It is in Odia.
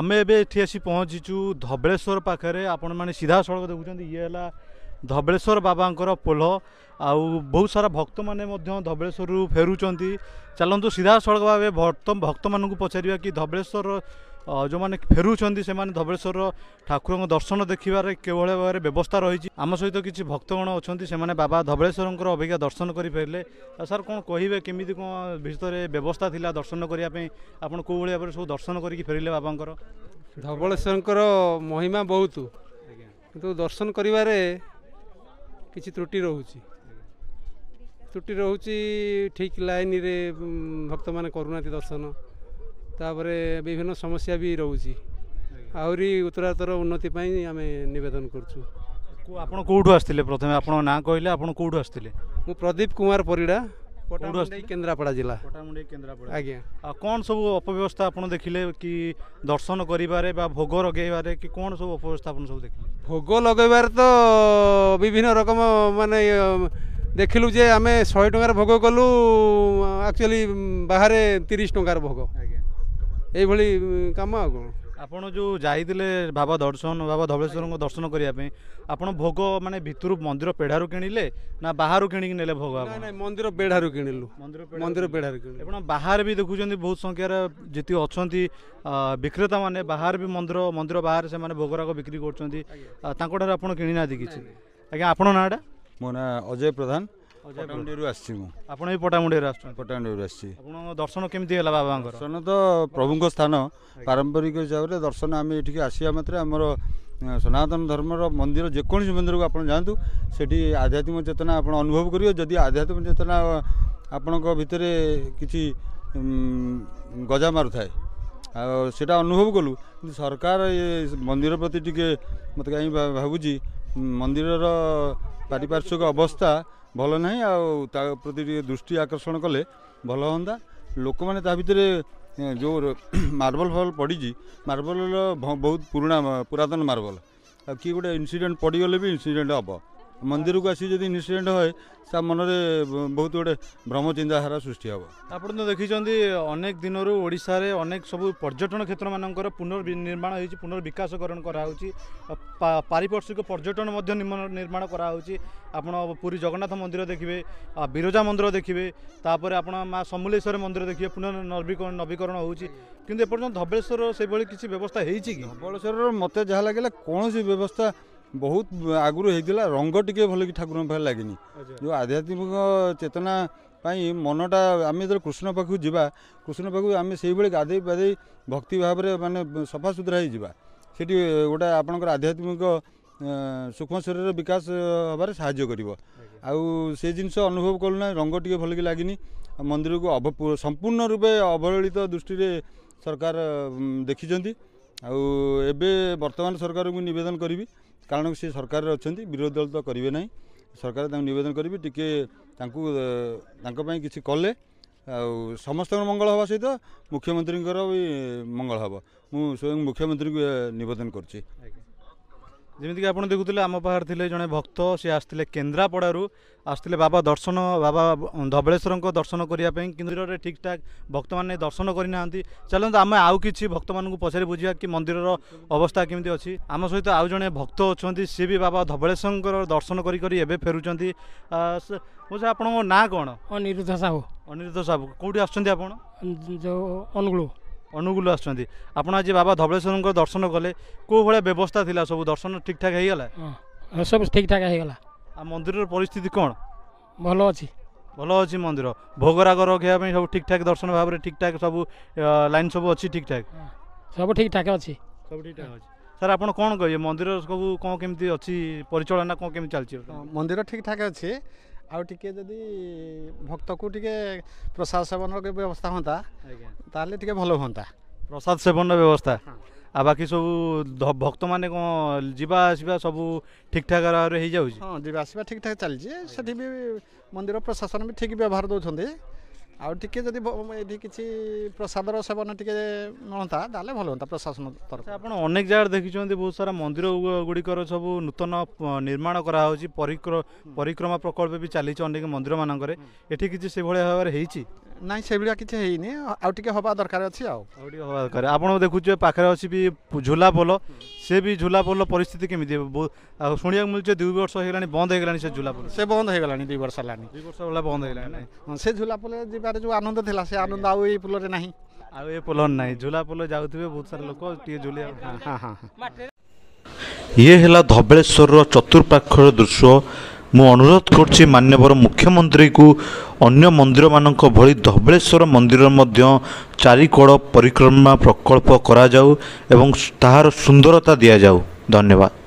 ଆମେ ଏବେ ଏଠି ଆସି ପହଞ୍ଚିଛୁ ଧବଳେଶ୍ୱର ପାଖରେ ଆପଣମାନେ ସିଧାସଳଖ ଦେଖୁଛନ୍ତି ଇଏ ହେଲା ଧବଳେଶ୍ୱର ବାବାଙ୍କର ପୋଲ ଆଉ ବହୁତ ସାରା ଭକ୍ତମାନେ ମଧ୍ୟ ଧବଳେଶ୍ୱରରୁ ଫେରୁଛନ୍ତି ଚାଲନ୍ତୁ ସିଧାସଳଖ ଭାବେ ଭକ୍ତ ଭକ୍ତମାନଙ୍କୁ ପଚାରିବା କି ଧବଳେଶ୍ୱର ଯେଉଁମାନେ ଫେରୁଛନ୍ତି ସେମାନେ ଧବଳେଶ୍ୱରର ଠାକୁରଙ୍କ ଦର୍ଶନ ଦେଖିବାରେ କିଭଳି ଭାବରେ ବ୍ୟବସ୍ଥା ରହିଛି ଆମ ସହିତ କିଛି ଭକ୍ତଗଣ ଅଛନ୍ତି ସେମାନେ ବାବା ଧବଳେଶ୍ୱରଙ୍କର ଅଭିଜ୍ଞା ଦର୍ଶନ କରିପାରିଲେ ସାର୍ କ'ଣ କହିବେ କେମିତି କ'ଣ ଭିତରେ ବ୍ୟବସ୍ଥା ଥିଲା ଦର୍ଶନ କରିବା ପାଇଁ ଆପଣ କେଉଁଭଳି ଭାବରେ ସବୁ ଦର୍ଶନ କରିକି ଫେରିଲେ ବାବାଙ୍କର ଧବଳେଶ୍ୱରଙ୍କର ମହିମା ବହୁତ କିନ୍ତୁ ଦର୍ଶନ କରିବାରେ କିଛି ତ୍ରୁଟି ରହୁଛି ତ୍ରୁଟି ରହୁଛି ଠିକ୍ ଲାଇନ୍ରେ ଭକ୍ତମାନେ କରୁନାହାନ୍ତି ଦର୍ଶନ ତାପରେ ବିଭିନ୍ନ ସମସ୍ୟା ବି ରହୁଛି ଆହୁରି ଉତ୍ତରାତର ଉନ୍ନତି ପାଇଁ ଆମେ ନିବେଦନ କରୁଛୁ ଆପଣ କେଉଁଠୁ ଆସିଥିଲେ ପ୍ରଥମେ ଆପଣଙ୍କ ନାଁ କହିଲେ ଆପଣ କେଉଁଠୁ ଆସିଥିଲେ ମୁଁ ପ୍ରଦୀପ କୁମାର ପରିଡ଼ା କେନ୍ଦ୍ରାପଡ଼ା ଜିଲ୍ଲା ଆଜ୍ଞା ଆଉ କ'ଣ ସବୁ ଅପବ୍ୟବସ୍ଥା ଆପଣ ଦେଖିଲେ କି ଦର୍ଶନ କରିବାରେ ବା ଭୋଗ ଲଗେଇବାରେ କି କ'ଣ ସବୁ ଅପବ୍ୟବସ୍ଥା ଆପଣ ସବୁ ଦେଖିଲେ ଭୋଗ ଲଗେଇବାରେ ତ ବିଭିନ୍ନ ରକମ ମାନେ ଦେଖିଲୁ ଯେ ଆମେ ଶହେ ଟଙ୍କାର ଭୋଗ କଲୁ ଆକ୍ଚୁଆଲି ବାହାରେ ତିରିଶ ଟଙ୍କାର ଭୋଗ ଆଜ୍ଞା ଏଇଭଳି କାମ ଆଉ କ'ଣ ଆପଣ ଯେଉଁ ଯାଇଥିଲେ ବାବା ଦର୍ଶନ ବାବା ଧବଳେଶ୍ୱରଙ୍କ ଦର୍ଶନ କରିବା ପାଇଁ ଆପଣ ଭୋଗ ମାନେ ଭିତରୁ ମନ୍ଦିର ପେଢ଼ାରୁ କିଣିଲେ ନା ବାହାରୁ କିଣିକି ନେଲେ ଭୋଗ ନାଇଁ ମନ୍ଦିର ପେଢ଼ାରୁ କିଣିଲୁ ମନ୍ଦିର ପେଢ଼ାରୁ କିଣିଲୁ ଆପଣ ବାହାରେ ବି ଦେଖୁଛନ୍ତି ବହୁତ ସଂଖ୍ୟାରେ ଯେତିକି ଅଛନ୍ତି ବିକ୍ରେତାମାନେ ବାହାରେ ବି ମନ୍ଦିର ମନ୍ଦିର ବାହାରେ ସେମାନେ ଭୋଗରାଗ ବିକ୍ରି କରୁଛନ୍ତି ତାଙ୍କଠାରୁ ଆପଣ କିଣିନାହାନ୍ତି କିଛି ଆଜ୍ଞା ଆପଣଙ୍କ ନାଁଟା ମୋ ନାଁ ଅଜୟ ପ୍ରଧାନ ଆସିଛି ଦର୍ଶନ କେମିତି ହେଲା ବାବାଙ୍କର ଦର୍ଶନ ତ ପ୍ରଭୁଙ୍କ ସ୍ଥାନ ପାରମ୍ପରିକ ହିସାବରେ ଦର୍ଶନ ଆମେ ଏଠିକି ଆସିବା ମାତ୍ରେ ଆମର ସନାତନ ଧର୍ମର ମନ୍ଦିର ଯେକୌଣସି ମନ୍ଦିରକୁ ଆପଣ ଯାଆନ୍ତୁ ସେଠି ଆଧ୍ୟାତ୍ମିକ ଚେତନା ଆପଣ ଅନୁଭବ କରିବେ ଯଦି ଆଧ୍ୟାତ୍ମିକ ଚେତନା ଆପଣଙ୍କ ଭିତରେ କିଛି ଗଜା ମାରୁଥାଏ ଆଉ ସେଇଟା ଅନୁଭବ କଲୁ କିନ୍ତୁ ସରକାର ଏ ମନ୍ଦିର ପ୍ରତି ଟିକେ ମୋତେ କାହିଁକି ଭାବୁଛି ମନ୍ଦିରର ପାରିପାର୍ଶ୍ୱିକ ଅବସ୍ଥା ଭଲ ନାହିଁ ଆଉ ତା ପ୍ରତି ଟିକେ ଦୃଷ୍ଟି ଆକର୍ଷଣ କଲେ ଭଲ ହୁଅନ୍ତା ଲୋକମାନେ ତା ଭିତରେ ଯେଉଁ ମାର୍ବଲ ଫର୍ବଲ ପଡ଼ିଛି ମାର୍ବଲର ବହୁତ ପୁରୁଣା ପୁରାତନ ମାର୍ବଲ ଆଉ କିଏ ଗୋଟେ ଇନ୍ସିଡେଣ୍ଟ ପଡ଼ିଗଲେ ବି ଇନ୍ସିଡେଣ୍ଟ ହେବ ମନ୍ଦିରକୁ ଆସି ଯଦି ଇନ୍ସିଡେଣ୍ଟ ହୁଏ ତା ମନରେ ବହୁତ ଗୋଟେ ଭ୍ରମ ଚିନ୍ତାଧାରା ସୃଷ୍ଟି ହେବ ଆପଣ ତ ଦେଖିଛନ୍ତି ଅନେକ ଦିନରୁ ଓଡ଼ିଶାରେ ଅନେକ ସବୁ ପର୍ଯ୍ୟଟନ କ୍ଷେତ୍ରମାନଙ୍କର ପୁନର୍ନିର୍ମାଣ ହେଉଛି ପୁନର୍ବିକାଶକରଣ କରାହେଉଛି ପାରିପାର୍ଶ୍ୱିକ ପର୍ଯ୍ୟଟନ ମଧ୍ୟ ନିର୍ମାଣ କରାହେଉଛି ଆପଣ ପୁରୀ ଜଗନ୍ନାଥ ମନ୍ଦିର ଦେଖିବେ ବିରଜା ମନ୍ଦିର ଦେଖିବେ ତାପରେ ଆପଣ ମାଆ ସମଲେଶ୍ୱର ମନ୍ଦିର ଦେଖିବେ ପୁନର୍ନବୀ ନବୀକରଣ ହେଉଛି କିନ୍ତୁ ଏପର୍ଯ୍ୟନ୍ତ ଧବଳେଶ୍ୱର ସେଭଳି କିଛି ବ୍ୟବସ୍ଥା ହେଇଛି କି ଧବଳେଶ୍ୱରର ମୋତେ ଯାହା ଲାଗିଲା କୌଣସି ବ୍ୟବସ୍ଥା ବହୁତ ଆଗରୁ ହେଇଥିଲା ରଙ୍ଗ ଟିକେ ଭଲକି ଠାକୁରଙ୍କ ପାଖରେ ଲାଗିନି ଯେଉଁ ଆଧ୍ୟାତ୍ମିକ ଚେତନା ପାଇଁ ମନଟା ଆମେ ଯେତେବେଳେ କୃଷ୍ଣ ପାଖକୁ ଯିବା କୃଷ୍ଣ ପାଖକୁ ଆମେ ସେଇଭଳି ଗାଧେଇ ପାଧେଇ ଭକ୍ତି ଭାବରେ ମାନେ ସଫା ସୁତୁରା ହେଇଯିବା ସେଠି ଗୋଟେ ଆପଣଙ୍କର ଆଧ୍ୟାତ୍ମିକ ସୂକ୍ଷ୍ମ ଶରୀରର ବିକାଶ ହେବାରେ ସାହାଯ୍ୟ କରିବ ଆଉ ସେ ଜିନିଷ ଅନୁଭବ କଲୁ ନାହିଁ ରଙ୍ଗ ଟିକେ ଭଲକି ଲାଗିନି ମନ୍ଦିରକୁ ସମ୍ପୂର୍ଣ୍ଣ ରୂପେ ଅବହେଳିତ ଦୃଷ୍ଟିରେ ସରକାର ଦେଖିଛନ୍ତି ଆଉ ଏବେ ବର୍ତ୍ତମାନ ସରକାରଙ୍କୁ ନିବେଦନ କରିବି କାରଣ ସେ ସରକାରରେ ଅଛନ୍ତି ବିରୋଧୀ ଦଳ ତ କରିବେ ନାହିଁ ସରକାର ତାଙ୍କୁ ନିବେଦନ କରିବି ଟିକେ ତାଙ୍କୁ ତାଙ୍କ ପାଇଁ କିଛି କଲେ ଆଉ ସମସ୍ତଙ୍କର ମଙ୍ଗଳ ହେବା ସହିତ ମୁଖ୍ୟମନ୍ତ୍ରୀଙ୍କର ବି ମଙ୍ଗଳ ହେବ ମୁଁ ମୁଖ୍ୟମନ୍ତ୍ରୀଙ୍କୁ ନିବେଦନ କରୁଛି जिम्कि आउँछ देख्दै आम पाखेरिले जे भक्त सि आसले केन्द्रापडार आसले बाबा दर्शन बाबा धबेश्वरको दर्शन गर्ने केन्द्रले ठीक ठाक भक्त मैले दर्शन गरिना चाहिँ आम आउँक भक्त मुख पछाडि बुझेका कि मन्दिर अवस्था आम सहित आउ आउने भक्त भी बाबा धबलेश्वरको दर्शन गरिन्छ आप ना साहु अनिरुद्ध साहू साहू अनिरुद्ध साहु के जो अनुगुल ଅନୁଗୁଳ ଆସୁଛନ୍ତି ଆପଣ ଆଜି ବାବା ଧବଳେଶ୍ୱରଙ୍କର ଦର୍ଶନ କଲେ କେଉଁ ଭଳିଆ ବ୍ୟବସ୍ଥା ଥିଲା ସବୁ ଦର୍ଶନ ଠିକ୍ଠାକ୍ ହେଇଗଲା ସବୁ ଠିକ୍ଠାକ୍ ହେଇଗଲା ଆଉ ମନ୍ଦିରର ପରିସ୍ଥିତି କ'ଣ ଭଲ ଅଛି ଭଲ ଅଛି ମନ୍ଦିର ଭୋଗରାଗ ରଖିବା ପାଇଁ ସବୁ ଠିକ୍ଠାକ୍ ଦର୍ଶନ ଭାବରେ ଠିକ୍ଠାକ୍ ସବୁ ଲାଇନ୍ ସବୁ ଅଛି ଠିକ୍ଠାକ୍ ସବୁ ଠିକ୍ଠାକ୍ ଅଛି ସବୁ ଠିକ୍ଠାକ୍ ଅଛି ସାର୍ ଆପଣ କ'ଣ କହିବେ ମନ୍ଦିର ସବୁ କ'ଣ କେମିତି ଅଛି ପରିଚାଳନା କ'ଣ କେମିତି ଚାଲିଛି ମନ୍ଦିର ଠିକ୍ଠାକ୍ ଅଛି ଆଉ ଟିକେ ଯଦି ଭକ୍ତକୁ ଟିକେ ପ୍ରସାଦ ସେବନର ବ୍ୟବସ୍ଥା ହୁଅନ୍ତା ତାହେଲେ ଟିକେ ଭଲ ହୁଅନ୍ତା ପ୍ରସାଦ ସେବନର ବ୍ୟବସ୍ଥା ଆଉ ବାକି ସବୁ ଭକ୍ତମାନେ କ'ଣ ଯିବା ଆସିବା ସବୁ ଠିକ୍ଠାକ୍ ଭାବରେ ହେଇଯାଉଛି ହଁ ଯିବା ଆସିବା ଠିକ୍ଠାକ୍ ଚାଲିଛି ସେଠି ବି ମନ୍ଦିର ପ୍ରଶାସନ ବି ଠିକ୍ ବ୍ୟବହାର ଦେଉଛନ୍ତି ଆଉ ଟିକେ ଯଦି ଏଠି କିଛି ପ୍ରସାଦର ସେବନ ଟିକେ ମିଳନ୍ତା ତାହେଲେ ଭଲ ହୁଅନ୍ତା ପ୍ରଶାସନ ତରଫ ଆପଣ ଅନେକ ଜାଗାରେ ଦେଖିଛନ୍ତି ବହୁତ ସାରା ମନ୍ଦିର ଗୁଡ଼ିକର ସବୁ ନୂତନ ନିର୍ମାଣ କରାହେଉଛି ପରିକ୍ରମା ପ୍ରକଳ୍ପ ବି ଚାଲିଛି ଅନେକ ମନ୍ଦିର ମାନଙ୍କରେ ଏଠି କିଛି ସେଭଳିଆ ଭାବରେ ହେଇଛି ନାଇଁ ସେଭଳିଆ କିଛି ହେଇନି ଆଉ ଟିକେ ହେବା ଦରକାର ଅଛି ଆଉ ଆଉ ଟିକେ ହବା ଦରକାର ଆପଣ ଦେଖୁଥିବେ ପାଖରେ ଅଛି ବି ଝୁଲା ପୋଲ ସେ ବି ଝୁଲା ପୋଲ ପରିସ୍ଥିତି କେମିତି ଆଉ ଶୁଣିବାକୁ ମିଳୁଛି ଦୁଇ ବର୍ଷ ହେଇଗଲାଣି ବନ୍ଦ ହେଇଗଲାଣି ସେ ଝୁଲା ପୋଲ ସେ ବନ୍ଦ ହେଇଗଲାଣି ଦୁଇ ବର୍ଷ ହେଲାଣି ଦୁଇ ବର୍ଷ ଭଳିଆ ବନ୍ଦ ହେଇଗଲାଣି ସେ ଝୁଲା ପୋଲ ଯିବାରେ ଯେଉଁ ଆନନ୍ଦ ଥିଲା ସେ ଆନନ୍ଦ ଆଉ ଏଇ ପୋଲରେ ନାହିଁ ଆଉ ଏ ପୋଲ ନାହିଁ ଝୁଲା ପୋଲ ଯାଉଥିବେ ବହୁତ ସାରା ଲୋକ ଟିକେ ଝୁଲିଆ ଇଏ ହେଲା ଧବଳେଶ୍ୱରର ଚତୁଃପାର୍ଶ୍ୱର ଦୃଶ୍ୟ ମୁଁ ଅନୁରୋଧ କରୁଛି ମାନ୍ୟବର ମୁଖ୍ୟମନ୍ତ୍ରୀଙ୍କୁ ଅନ୍ୟ ମନ୍ଦିରମାନଙ୍କ ଭଳି ଧବଳେଶ୍ୱର ମନ୍ଦିରର ମଧ୍ୟ ଚାରିକଡ଼ ପରିକ୍ରମା ପ୍ରକଳ୍ପ କରାଯାଉ ଏବଂ ତାହାର ସୁନ୍ଦରତା ଦିଆଯାଉ ଧନ୍ୟବାଦ